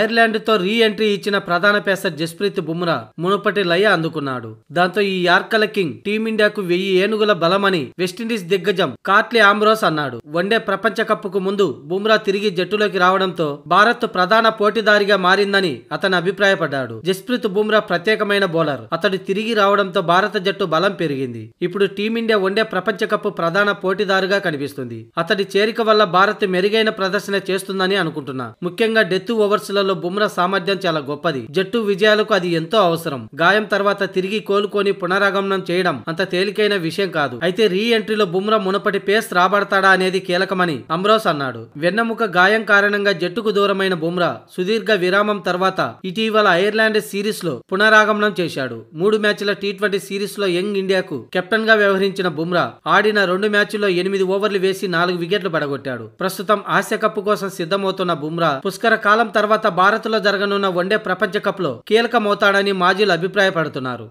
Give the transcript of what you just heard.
ఐర్లాండ్తో re entry ఇచ్చిన ప్రధాన pacer Jasprit Bumrah మునుపటి లయ అందుకున్నాడు దాంతో ఈ యార్కల కింగ్ టీమిండియాకు వెయ్యి ఏనుగుల బలమని వెస్టిండీస్ దిగ్గజం కార్ట్లీ ఆమ్రోస్ అన్నాడు వన్డే ప్రపంచ కప్పుకు ముందు బుమ్రా తిరిగి జట్టులోకి రావడంతో భారత్ ప్రధాన పోటీదారిగా మారిందని అతను అభిప్రాయపడ్డాడు జస్ప్రీత్ బుమ్రా ప్రత్యేకమైన బౌలర్ అతడు తిరిగి రావడంతో భారత జట్టు బలం పెరిగింది ఇప్పుడు టీమిండియా వన్డే ప్రపంచ కప్ ప్రధాన పోటీదారుగా కనిపిస్తుంది అతడి చేరిక వల్ల భారత్ మెరుగైన ప్రదర్శన చేస్తుందని అనుకుంటున్నా ముఖ్యంగా డెత్ ఓవర్స్ లో మ్యాచ్లలో బుమ్రా సామర్థ్యం చాలా గొప్పది జట్టు విజయాలకు అది ఎంతో అవసరం గాయం తర్వాత తిరిగి కోలుకొని పునరాగమనం చేయడం అంత తేలికైన విషయం కాదు అయితే రీ ఎంట్రీలో బుమ్రా మునపటి పేస్ రాబడతాడా అనేది కీలకమని అమ్రోస్ అన్నాడు వెన్నముక గాయం కారణంగా జట్టుకు దూరమైన బుమ్రా సుదీర్ఘ విరామం తర్వాత ఇటీవల ఐర్లాండ్ సిరీస్ లో పునరాగమనం చేశాడు మూడు మ్యాచ్ల టీ ట్వంటీ సిరీస్ లో యంగ్ ఇండియాకు కెప్టెన్ గా వ్యవహరించిన బుమ్రా ఆడిన రెండు మ్యాచ్ల్లో ఎనిమిది ఓవర్లు వేసి నాలుగు వికెట్లు పడగొట్టాడు ప్రస్తుతం ఆసియా కప్ కోసం సిద్ధమవుతున్న బుమ్రా పుష్కర కాలం తర్వాత తర్వాత భారత్లో జరగనున్న వన్డే ప్రపంచ కప్లో కీలకమవుతాడని మాజీలు అభిప్రాయపడుతున్నారు